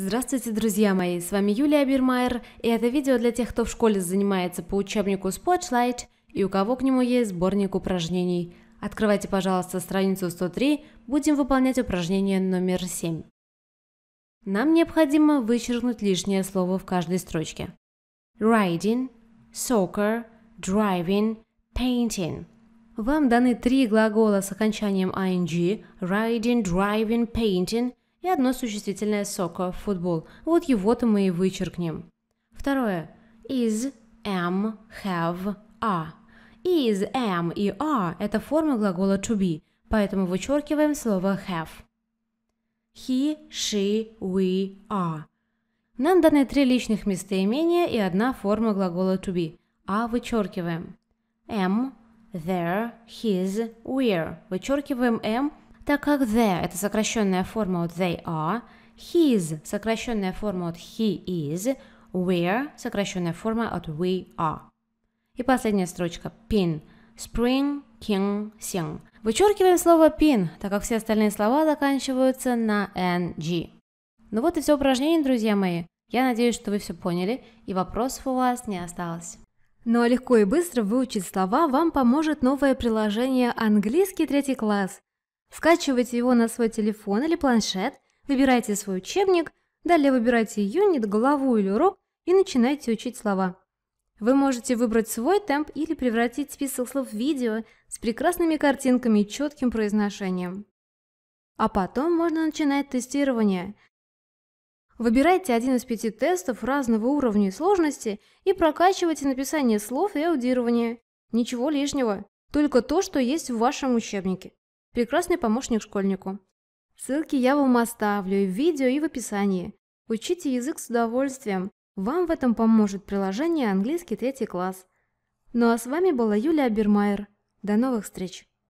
Здравствуйте, друзья мои, с вами Юлия Бирмайер, и это видео для тех, кто в школе занимается по учебнику Spotlight и у кого к нему есть сборник упражнений. Открывайте, пожалуйста, страницу 103, будем выполнять упражнение номер 7. Нам необходимо вычеркнуть лишнее слово в каждой строчке. Riding, soccer, driving, painting. Вам даны три глагола с окончанием ing – riding, driving, painting – и одно существительное сока – футбол. Вот его-то мы и вычеркнем. Второе. Is, am, have, are. Is, am и are а» – это форма глагола to be, поэтому вычеркиваем слово have. He, she, we, are. Нам даны три личных местоимения и одна форма глагола to be. А вычеркиваем. Am, «Эм» there, his, where. Вычеркиваем am «эм» – так как there – это сокращенная форма от they are, his – сокращенная форма от he is, where – сокращенная форма от we are. И последняя строчка – pin – spring, king, sing. Вычеркиваем слово pin, так как все остальные слова заканчиваются на ng. Ну вот и все упражнение, друзья мои. Я надеюсь, что вы все поняли и вопросов у вас не осталось. Ну а легко и быстро выучить слова вам поможет новое приложение «Английский третий класс», Скачивайте его на свой телефон или планшет, выбирайте свой учебник, далее выбирайте юнит, главу или урок и начинайте учить слова. Вы можете выбрать свой темп или превратить список слов в видео с прекрасными картинками и четким произношением. А потом можно начинать тестирование. Выбирайте один из пяти тестов разного уровня и сложности и прокачивайте написание слов и аудирование. Ничего лишнего, только то, что есть в вашем учебнике. Прекрасный помощник школьнику. Ссылки я вам оставлю и в видео, и в описании. Учите язык с удовольствием. Вам в этом поможет приложение «Английский третий класс». Ну а с вами была Юлия Бермайер. До новых встреч!